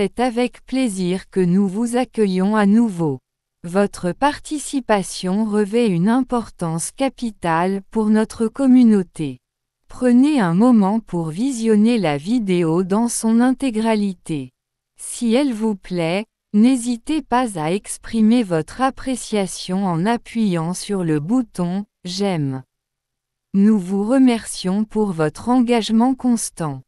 C'est avec plaisir que nous vous accueillons à nouveau. Votre participation revêt une importance capitale pour notre communauté. Prenez un moment pour visionner la vidéo dans son intégralité. Si elle vous plaît, n'hésitez pas à exprimer votre appréciation en appuyant sur le bouton « J'aime ». Nous vous remercions pour votre engagement constant.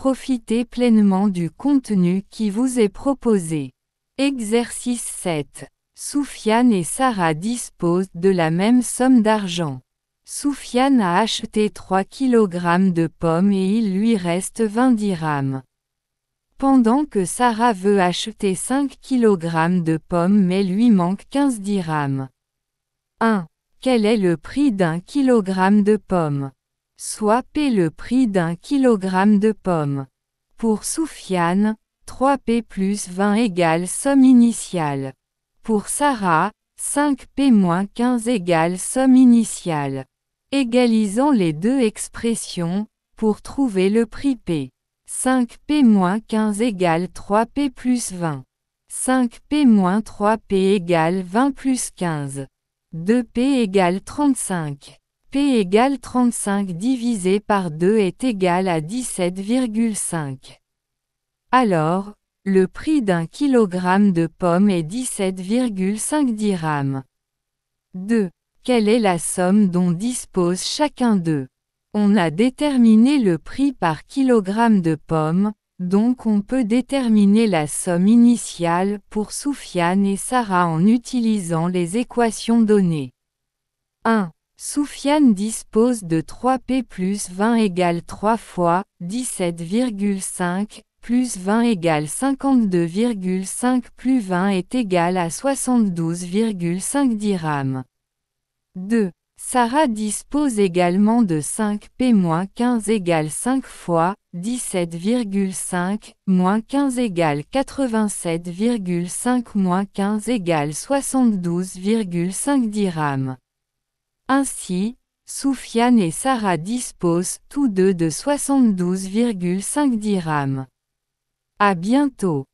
Profitez pleinement du contenu qui vous est proposé. Exercice 7. Soufiane et Sarah disposent de la même somme d'argent. Soufiane a acheté 3 kg de pommes et il lui reste 20 dirhams. Pendant que Sarah veut acheter 5 kg de pommes mais lui manque 15 dirhams. 1. Quel est le prix d'un kilogramme de pommes soit P le prix d'un kilogramme de pommes. Pour Soufiane, 3P plus 20 égale somme initiale. Pour Sarah, 5P moins 15 égale somme initiale. Égalisons les deux expressions, pour trouver le prix P. 5P moins 15 égale 3P plus 20. 5P moins 3P égale 20 plus 15. 2P égale 35. P égale 35 divisé par 2 est égal à 17,5. Alors, le prix d'un kilogramme de pommes est 17,5 dirhams. 2. Quelle est la somme dont dispose chacun d'eux On a déterminé le prix par kilogramme de pommes, donc on peut déterminer la somme initiale pour Soufiane et Sarah en utilisant les équations données. 1. Soufiane dispose de 3P plus 20 égale 3 fois 17,5, plus 20 égale 52,5 plus 20 est égal à 72,5 dirhams. 2. Sarah dispose également de 5P moins 15 égale 5 fois 17,5, moins 15 égale 87,5 moins 15 égale 72,5 dirhams. Ainsi, Soufiane et Sarah disposent tous deux de 72,5 dirhams. À bientôt.